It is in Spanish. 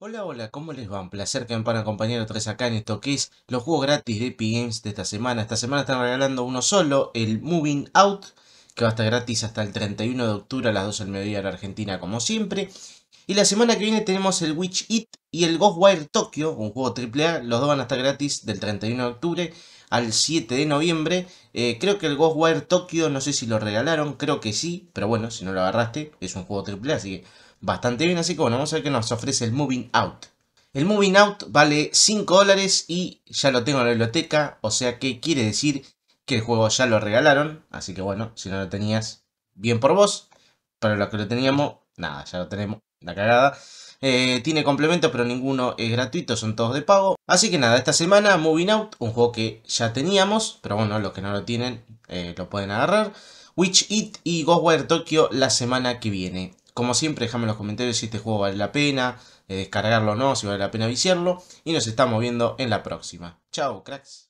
Hola, hola, ¿cómo les va? Un placer que me a acompañar otra vez acá en esto que es los juegos gratis de Epic Games de esta semana. Esta semana están regalando uno solo, el Moving Out, que va a estar gratis hasta el 31 de octubre a las 12 del mediodía en Argentina, como siempre. Y la semana que viene tenemos el Witch It y el Ghostwire Tokyo, un juego AAA. Los dos van a estar gratis del 31 de octubre al 7 de noviembre. Eh, creo que el Ghostwire Tokyo, no sé si lo regalaron, creo que sí, pero bueno, si no lo agarraste, es un juego AAA, así que bastante bien. Así que bueno, vamos a ver qué nos ofrece el Moving Out. El Moving Out vale 5 dólares y ya lo tengo en la biblioteca, o sea que quiere decir que el juego ya lo regalaron. Así que bueno, si no lo tenías, bien por vos. Pero los que lo teníamos, nada, ya lo tenemos la cagada. Eh, tiene complementos, pero ninguno es gratuito, son todos de pago. Así que nada, esta semana Moving Out, un juego que ya teníamos, pero bueno, los que no lo tienen eh, lo pueden agarrar. Witch It y Ghostwire Tokyo la semana que viene. Como siempre, déjame en los comentarios si este juego vale la pena, eh, descargarlo o no, si vale la pena viciarlo. Y nos estamos viendo en la próxima. Chao, cracks.